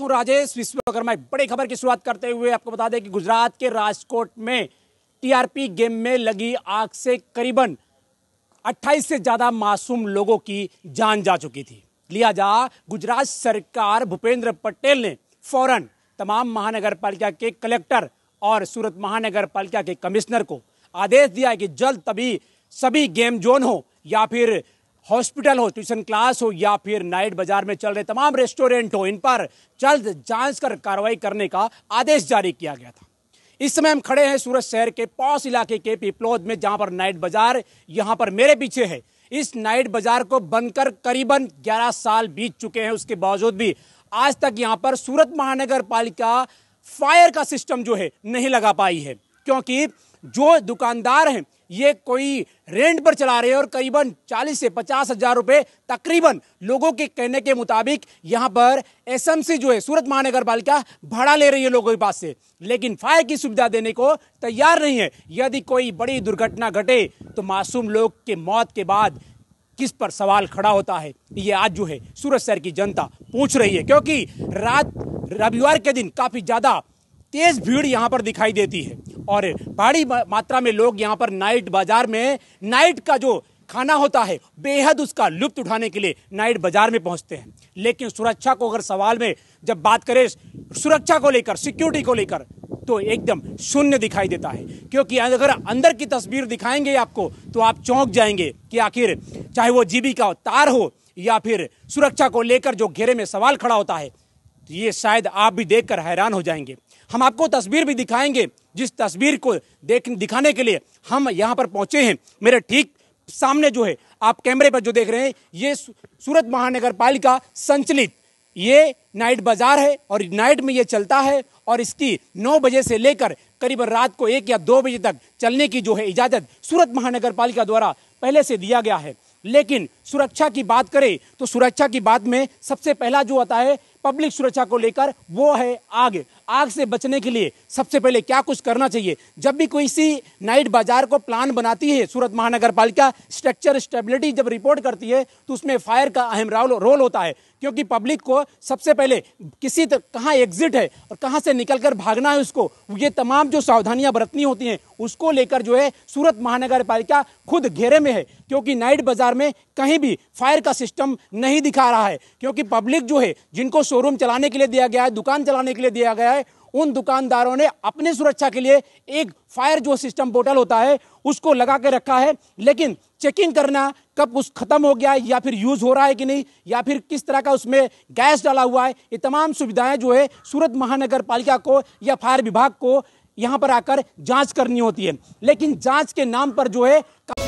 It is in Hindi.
हूँ राजेश विश्वकर्मा बड़ी खबर की शुरुआत करते हुए आपको बता दें कि गुजरात के राजकोट में टीआरपी गेम में लगी आग से करीबन 28 से ज़्यादा मासूम लोगों की जान जा चुकी थी लिया जा गुजरात सरकार भूपेंद्र पटेल ने फौरन तमाम महानगर पालिका के कलेक्टर और सूरत महानगर पालिका के कमिश्नर को आदेश दिया है कि जल्द तभी सभी गेम जोन हो या फिर हॉस्पिटल हो ट्यूशन क्लास हो या फिर नाइट बाजार में चल रहे तमाम रेस्टोरेंट हो इन पर जल्द जांच कर कार्रवाई करने का आदेश जारी किया गया था इस समय हम खड़े हैं सूरत शहर के पौस इलाके के पिपलोद में जहां पर नाइट बाजार यहां पर मेरे पीछे है इस नाइट बाजार को बंद कर करीबन ग्यारह साल बीत चुके हैं उसके बावजूद भी आज तक यहाँ पर सूरत महानगर पालिका फायर का सिस्टम जो है नहीं लगा पाई है क्योंकि जो दुकानदार हैं ये कोई रेंट पर चला रहे हैं और करीबन 40 से पचास हज़ार रुपये तकरीबन लोगों के कहने के मुताबिक यहाँ पर एसएमसी जो है सूरत महानगर पालिका भाड़ा ले रही है लोगों के पास से लेकिन फायर की सुविधा देने को तैयार नहीं है यदि कोई बड़ी दुर्घटना घटे तो मासूम लोग के मौत के बाद किस पर सवाल खड़ा होता है ये आज जो है सूरत शहर की जनता पूछ रही है क्योंकि रात रविवार के दिन काफ़ी ज़्यादा तेज़ भीड़ यहाँ पर दिखाई देती है और भारी मात्रा में लोग यहाँ पर नाइट बाजार में नाइट का जो खाना होता है बेहद उसका लुप्त उठाने के लिए नाइट बाजार में पहुंचते हैं लेकिन सुरक्षा को अगर सवाल में जब बात करें सुरक्षा को लेकर सिक्योरिटी को लेकर तो एकदम शून्य दिखाई देता है क्योंकि अगर अंदर की तस्वीर दिखाएंगे आपको तो आप चौंक जाएंगे कि आखिर चाहे वो जीबी का तार हो या फिर सुरक्षा को लेकर जो घेरे में सवाल खड़ा होता है तो ये शायद आप भी देखकर हैरान हो जाएंगे हम आपको तस्वीर भी दिखाएंगे जिस तस्वीर को देख दिखाने के लिए हम यहाँ पर पहुँचे हैं मेरे ठीक सामने जो है आप कैमरे पर जो देख रहे हैं ये सूरत महानगर पालिका संचलित ये नाइट बाज़ार है और नाइट में ये चलता है और इसकी 9 बजे से लेकर करीबन रात को एक या दो बजे तक चलने की जो है इजाज़त सूरत महानगर पालिका द्वारा पहले से दिया गया है लेकिन सुरक्षा की बात करें तो सुरक्षा की बात में सबसे पहला जो आता है पब्लिक सुरक्षा को लेकर वो है आग आग से बचने के लिए सबसे पहले क्या कुछ करना चाहिए जब भी कोई सी नाइट बाजार को प्लान बनाती है सूरत महानगर पालिका स्ट्रक्चर स्टेबिलिटी जब रिपोर्ट करती है तो उसमें फायर का अहम रोल होता है क्योंकि पब्लिक को सबसे पहले किसी तक कहाँ एग्जिट है और कहाँ से निकलकर भागना है उसको ये तमाम जो सावधानियाँ बरतनी होती हैं उसको लेकर जो है सूरत महानगर पालिका खुद घेरे में है क्योंकि नाइट बाजार में कहीं भी फायर का सिस्टम नहीं दिखा रहा है क्योंकि पब्लिक जो है जिनको शोरूम चलाने के लिए दिया गया है दुकान चलाने के लिए दिया गया है उन दुकानदारों ने अपनी सुरक्षा के लिए एक फायर जो सिस्टम बोटल होता है उसको लगा के रखा है लेकिन चेकिंग करना कब उस खत्म हो गया है या फिर यूज हो रहा है कि नहीं या फिर किस तरह का उसमें गैस डाला हुआ है ये तमाम सुविधाएं जो है सूरत महानगर पालिका को या फायर विभाग को यहाँ पर आकर जांच करनी होती है लेकिन जांच के नाम पर जो है